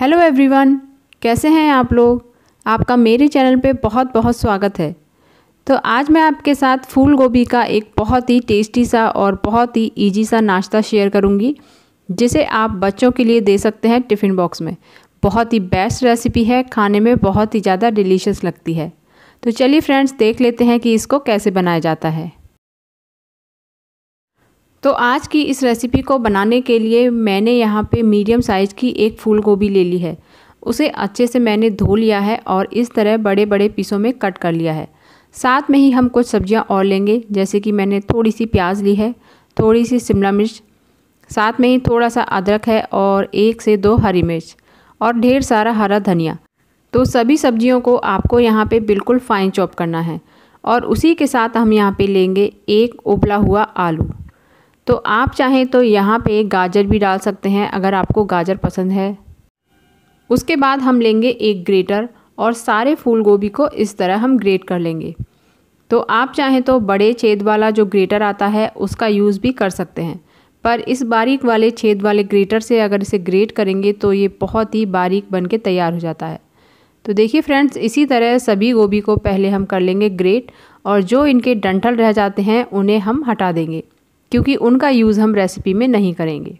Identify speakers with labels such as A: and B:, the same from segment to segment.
A: hello everyone कैसे हैं आप लोग आपका मेरे चैनल पे बहुत बहुत स्वागत है तो आज मैं आपके साथ फूल गोभी का एक बहुत ही टेस्टी सा और बहुत ही इजी सा नाश्ता शेयर करूंगी जिसे आप बच्चों के लिए दे सकते हैं टिफ़िन बॉक्स में बहुत ही बेस्ट रेसिपी है खाने में बहुत ही ज़्यादा डिलीशियस लगती है तो चलिए फ्रेंड्स देख लेते हैं कि इसको कैसे बनाया जाता है तो आज की इस रेसिपी को बनाने के लिए मैंने यहाँ पे मीडियम साइज़ की एक फूल गोभी ले ली है उसे अच्छे से मैंने धो लिया है और इस तरह बड़े बड़े पीसों में कट कर लिया है साथ में ही हम कुछ सब्जियाँ और लेंगे जैसे कि मैंने थोड़ी सी प्याज ली है थोड़ी सी शिमला मिर्च साथ में ही थोड़ा सा अदरक है और एक से दो हरी मिर्च और ढेर सारा हरा धनिया तो सभी सब्जियों को आपको यहाँ पे बिल्कुल फाइन चॉप करना है और उसी के साथ हम यहाँ पे लेंगे एक उबला हुआ आलू तो आप चाहें तो यहाँ पे गाजर भी डाल सकते हैं अगर आपको गाजर पसंद है उसके बाद हम लेंगे एक ग्रेटर और सारे फूल गोभी को इस तरह हम ग्रेट कर लेंगे तो आप चाहें तो बड़े छेद वाला जो ग्रेटर आता है उसका यूज़ भी कर सकते हैं पर इस बारीक वाले छेद वाले ग्रेटर से अगर इसे ग्रेट करेंगे तो ये बहुत ही बारीक बन के तैयार हो जाता है तो देखिए फ्रेंड्स इसी तरह सभी गोभी को पहले हम कर लेंगे ग्रेट और जो इनके डंठल रह जाते हैं उन्हें हम हटा देंगे क्योंकि उनका यूज़ हम रेसिपी में नहीं करेंगे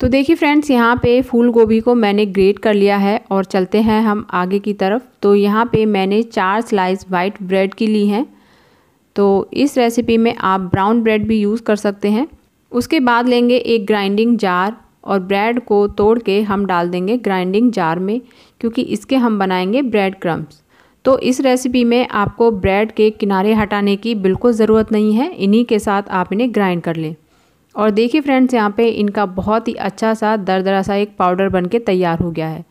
A: तो देखिए फ्रेंड्स यहाँ पे फूल गोभी को मैंने ग्रेट कर लिया है और चलते हैं हम आगे की तरफ तो यहाँ पे मैंने चार स्लाइस वाइट ब्रेड की ली हैं तो इस रेसिपी में आप ब्राउन ब्रेड भी यूज़ कर सकते हैं उसके बाद लेंगे एक ग्राइंडिंग जार और ब्रेड को तोड़ के हम डाल देंगे ग्राइंडिंग जार में क्योंकि इसके हम बनाएंगे ब्रेड क्रम्स तो इस रेसिपी में आपको ब्रेड के किनारे हटाने की बिल्कुल ज़रूरत नहीं है इन्हीं के साथ आप इन्हें ग्राइंड कर लें और देखिए फ्रेंड्स यहाँ पे इनका बहुत ही अच्छा सा दरदरा सा एक पाउडर बन के तैयार हो गया है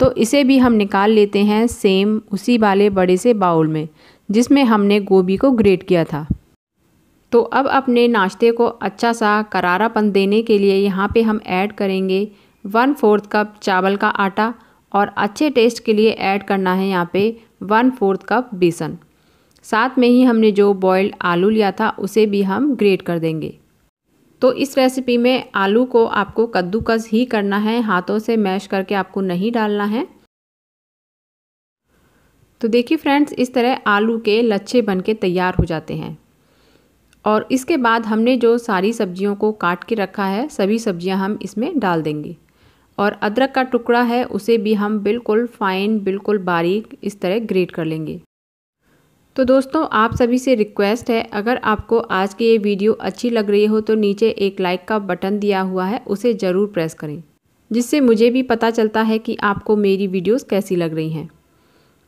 A: तो इसे भी हम निकाल लेते हैं सेम उसी वाले बड़े से बाउल में जिसमें हमने गोभी को ग्रेट किया था तो अब अपने नाश्ते को अच्छा सा करारापन देने के लिए यहाँ पे हम ऐड करेंगे वन फोर्थ कप चावल का आटा और अच्छे टेस्ट के लिए ऐड करना है यहाँ पे वन फोर्थ कप बेसन साथ में ही हमने जो बॉयल्ड आलू लिया था उसे भी हम ग्रेट कर देंगे तो इस रेसिपी में आलू को आपको कद्दूकस ही करना है हाथों से मैश करके आपको नहीं डालना है तो देखिए फ्रेंड्स इस तरह आलू के लच्छे बन के तैयार हो जाते हैं और इसके बाद हमने जो सारी सब्जियों को काट के रखा है सभी सब्जियां हम इसमें डाल देंगे और अदरक का टुकड़ा है उसे भी हम बिल्कुल फाइन बिल्कुल बारीक इस तरह ग्रेट कर लेंगे तो दोस्तों आप सभी से रिक्वेस्ट है अगर आपको आज की ये वीडियो अच्छी लग रही हो तो नीचे एक लाइक का बटन दिया हुआ है उसे ज़रूर प्रेस करें जिससे मुझे भी पता चलता है कि आपको मेरी वीडियोस कैसी लग रही हैं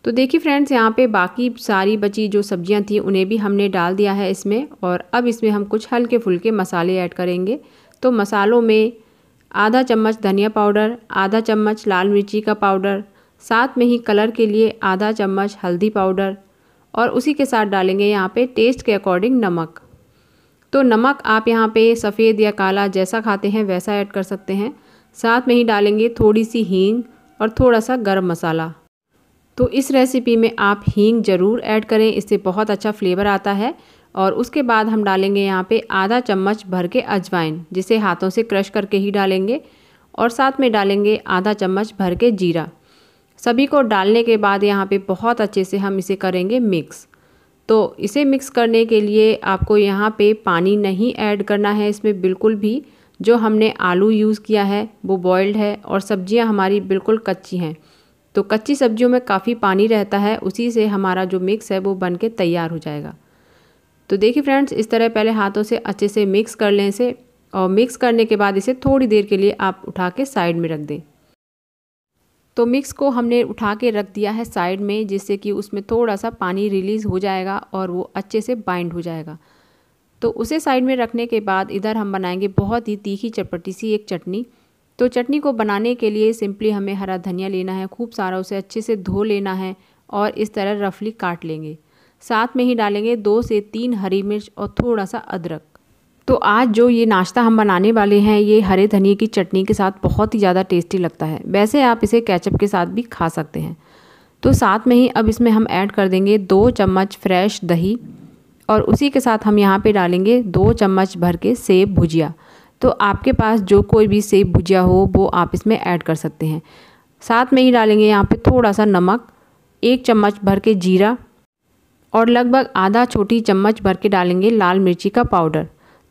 A: तो देखिए फ्रेंड्स यहाँ पे बाकी सारी बची जो सब्जियाँ थी उन्हें भी हमने डाल दिया है इसमें और अब इसमें हम कुछ हल्के फुल्के मसाले ऐड करेंगे तो मसालों में आधा चम्मच धनिया पाउडर आधा चम्मच लाल मिर्ची का पाउडर साथ में ही कलर के लिए आधा चम्मच हल्दी पाउडर और उसी के साथ डालेंगे यहाँ पे टेस्ट के अकॉर्डिंग नमक तो नमक आप यहाँ पे सफ़ेद या काला जैसा खाते हैं वैसा ऐड कर सकते हैं साथ में ही डालेंगे थोड़ी सी हींग और थोड़ा सा गर्म मसाला तो इस रेसिपी में आप हींग ज़रूर ऐड करें इससे बहुत अच्छा फ्लेवर आता है और उसके बाद हम डालेंगे यहाँ पे आधा चम्मच भर के अजवाइन जिसे हाथों से क्रश करके ही डालेंगे और साथ में डालेंगे आधा चम्मच भर के जीरा सभी को डालने के बाद यहाँ पे बहुत अच्छे से हम इसे करेंगे मिक्स तो इसे मिक्स करने के लिए आपको यहाँ पे पानी नहीं ऐड करना है इसमें बिल्कुल भी जो हमने आलू यूज़ किया है वो बॉयल्ड है और सब्जियाँ हमारी बिल्कुल कच्ची हैं तो कच्ची सब्जियों में काफ़ी पानी रहता है उसी से हमारा जो मिक्स है वो बन के तैयार हो जाएगा तो देखिए फ्रेंड्स इस तरह पहले हाथों से अच्छे से मिक्स कर लें इसे और मिक्स करने के बाद इसे थोड़ी देर के लिए आप उठा के साइड में रख दें तो मिक्स को हमने उठा के रख दिया है साइड में जिससे कि उसमें थोड़ा सा पानी रिलीज़ हो जाएगा और वो अच्छे से बाइंड हो जाएगा तो उसे साइड में रखने के बाद इधर हम बनाएंगे बहुत ही तीखी चटपटी सी एक चटनी तो चटनी को बनाने के लिए सिंपली हमें हरा धनिया लेना है खूब सारा उसे अच्छे से धो लेना है और इस तरह रफली काट लेंगे साथ में ही डालेंगे दो से तीन हरी मिर्च और थोड़ा सा अदरक तो आज जो ये नाश्ता हम बनाने वाले हैं ये हरे धनिए की चटनी के साथ बहुत ही ज़्यादा टेस्टी लगता है वैसे आप इसे कैचअप के साथ भी खा सकते हैं तो साथ में ही अब इसमें हम ऐड कर देंगे दो चम्मच फ्रेश दही और उसी के साथ हम यहाँ पे डालेंगे दो चम्मच भर के सेब भुजिया तो आपके पास जो कोई भी सेब भुजिया हो वो आप इसमें ऐड कर सकते हैं साथ में ही डालेंगे यहाँ पे थोड़ा सा नमक एक चम्मच भर के जीरा और लगभग आधा छोटी चम्मच भर के डालेंगे लाल मिर्ची का पाउडर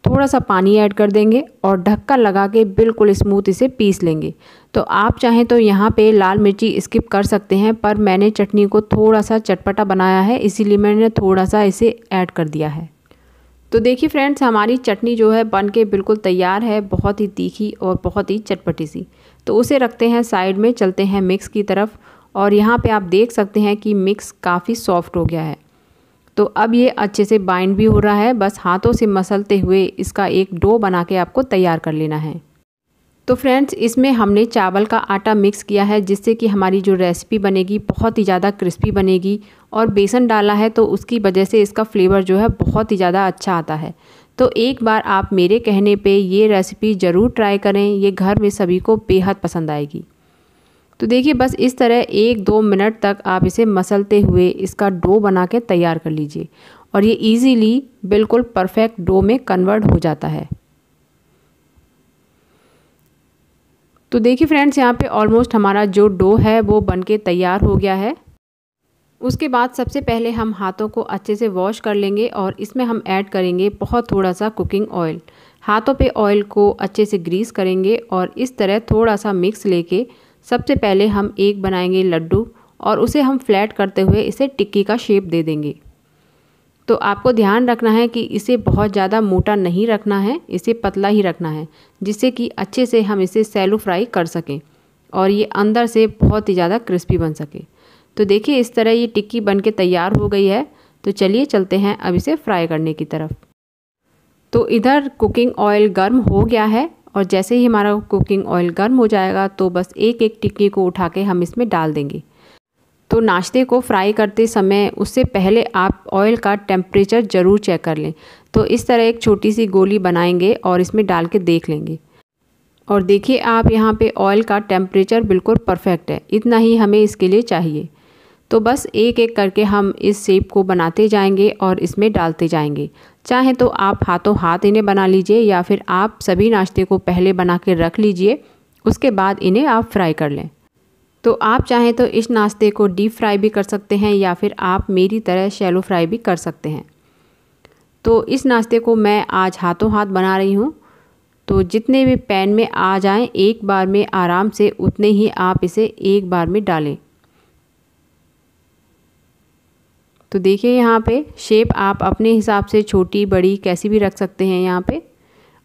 A: थोड़ा सा पानी ऐड कर देंगे और ढक्का लगा के बिल्कुल स्मूथ इसे पीस लेंगे तो आप चाहें तो यहाँ पे लाल मिर्ची स्किप कर सकते हैं पर मैंने चटनी को थोड़ा सा चटपटा बनाया है इसीलिए मैंने थोड़ा सा इसे ऐड कर दिया है तो देखिए फ्रेंड्स हमारी चटनी जो है बन के बिल्कुल तैयार है बहुत ही तीखी और बहुत ही चटपटी सी तो उसे रखते हैं साइड में चलते हैं मिक्स की तरफ और यहाँ पर आप देख सकते हैं कि मिक्स काफ़ी सॉफ्ट हो गया है तो अब ये अच्छे से बाइंड भी हो रहा है बस हाथों से मसलते हुए इसका एक डो बना के आपको तैयार कर लेना है तो फ्रेंड्स इसमें हमने चावल का आटा मिक्स किया है जिससे कि हमारी जो रेसिपी बनेगी बहुत ही ज़्यादा क्रिस्पी बनेगी और बेसन डाला है तो उसकी वजह से इसका फ्लेवर जो है बहुत ही ज़्यादा अच्छा आता है तो एक बार आप मेरे कहने पे ये रेसिपी ज़रूर ट्राई करें ये घर में सभी को बेहद पसंद आएगी तो देखिए बस इस तरह एक दो मिनट तक आप इसे मसलते हुए इसका डो बना के तैयार कर लीजिए और ये इजीली बिल्कुल परफेक्ट डो में कन्वर्ट हो जाता है तो देखिए फ्रेंड्स यहाँ पे ऑलमोस्ट हमारा जो डो है वो बनके तैयार हो गया है उसके बाद सबसे पहले हम हाथों को अच्छे से वॉश कर लेंगे और इसमें हम ऐड करेंगे बहुत थोड़ा सा कुकिंग ऑयल हाथों पे ऑयल को अच्छे से ग्रीस करेंगे और इस तरह थोड़ा सा मिक्स लेके सबसे पहले हम एक बनाएंगे लड्डू और उसे हम फ्लैट करते हुए इसे टिक्की का शेप दे देंगे तो आपको ध्यान रखना है कि इसे बहुत ज़्यादा मोटा नहीं रखना है इसे पतला ही रखना है जिससे कि अच्छे से हम इसे सैलो फ्राई कर सकें और ये अंदर से बहुत ही ज़्यादा क्रिस्पी बन सके तो देखिए इस तरह ये टिक्की बन के तैयार हो गई है तो चलिए चलते हैं अब इसे फ्राई करने की तरफ तो इधर कुकिंग ऑयल गर्म हो गया है और जैसे ही हमारा कुकिंग ऑयल गर्म हो जाएगा तो बस एक एक टिक्की को उठा के हम इसमें डाल देंगे तो नाश्ते को फ्राई करते समय उससे पहले आप ऑयल का टेम्परेचर ज़रूर चेक कर लें तो इस तरह एक छोटी सी गोली बनाएंगे और इसमें डाल के देख लेंगे और देखिए आप यहाँ पे ऑयल का टेम्परेचर बिल्कुल परफेक्ट है इतना ही हमें इसके लिए चाहिए तो बस एक एक करके हम इस सेप को बनाते जाएंगे और इसमें डालते जाएंगे चाहें तो आप हाथों हाथ इन्हें बना लीजिए या फिर आप सभी नाश्ते को पहले बना के रख लीजिए उसके बाद इन्हें आप फ्राई कर लें तो आप चाहें तो इस नाश्ते को डीप फ्राई भी कर सकते हैं या फिर आप मेरी तरह शैलो फ्राई भी कर सकते हैं तो इस नाश्ते को मैं आज हाथों हाथ बना रही हूँ तो जितने भी पैन में आ जाएं एक बार में आराम से उतने ही आप इसे एक बार में डालें तो देखिए यहाँ पे शेप आप अपने हिसाब से छोटी बड़ी कैसी भी रख सकते हैं यहाँ पे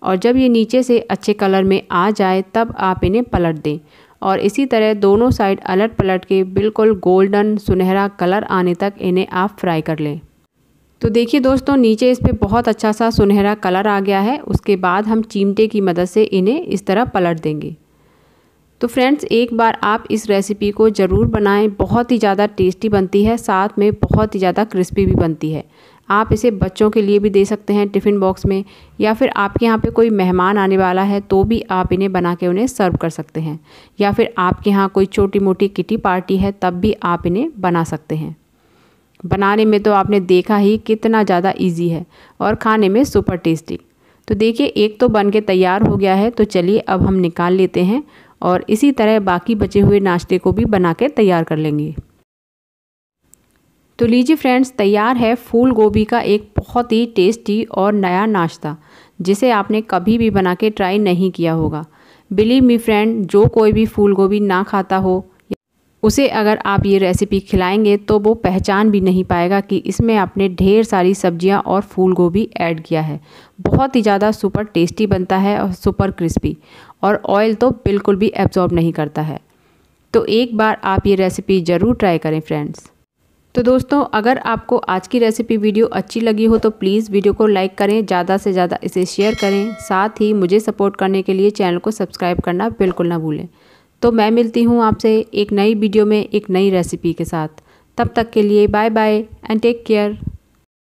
A: और जब ये नीचे से अच्छे कलर में आ जाए तब आप इन्हें पलट दें और इसी तरह दोनों साइड अलट पलट के बिल्कुल गोल्डन सुनहरा कलर आने तक इन्हें आप फ्राई कर लें तो देखिए दोस्तों नीचे इस पर बहुत अच्छा सा सुनहरा कलर आ गया है उसके बाद हम चिमटे की मदद से इन्हें इस तरह पलट देंगे तो फ्रेंड्स एक बार आप इस रेसिपी को ज़रूर बनाएं बहुत ही ज़्यादा टेस्टी बनती है साथ में बहुत ही ज़्यादा क्रिस्पी भी बनती है आप इसे बच्चों के लिए भी दे सकते हैं टिफ़िन बॉक्स में या फिर आपके यहाँ पे कोई मेहमान आने वाला है तो भी आप इन्हें बना के उन्हें सर्व कर सकते हैं या फिर आपके यहाँ कोई छोटी मोटी किटी पार्टी है तब भी आप इन्हें बना सकते हैं बनाने में तो आपने देखा ही कितना ज़्यादा ईजी है और खाने में सुपर टेस्टी तो देखिए एक तो बन के तैयार हो गया है तो चलिए अब हम निकाल लेते हैं और इसी तरह बाकी बचे हुए नाश्ते को भी बना के तैयार कर लेंगे तो लीजिए फ्रेंड्स तैयार है फूल गोभी का एक बहुत ही टेस्टी और नया नाश्ता जिसे आपने कभी भी बना के ट्राई नहीं किया होगा बिलीव मी फ्रेंड जो कोई भी फूल गोभी ना खाता हो उसे अगर आप ये रेसिपी खिलाएंगे तो वो पहचान भी नहीं पाएगा कि इसमें आपने ढेर सारी सब्जियां और फूल गोभी ऐड किया है बहुत ही ज़्यादा सुपर टेस्टी बनता है और सुपर क्रिस्पी और ऑयल तो बिल्कुल भी एब्जॉर्ब नहीं करता है तो एक बार आप ये रेसिपी ज़रूर ट्राई करें फ्रेंड्स तो दोस्तों अगर आपको आज की रेसिपी वीडियो अच्छी लगी हो तो प्लीज़ वीडियो को लाइक करें ज़्यादा से ज़्यादा इसे शेयर करें साथ ही मुझे सपोर्ट करने के लिए चैनल को सब्सक्राइब करना बिल्कुल ना भूलें तो मैं मिलती हूँ आपसे एक नई वीडियो में एक नई रेसिपी के साथ तब तक के लिए bye bye and take care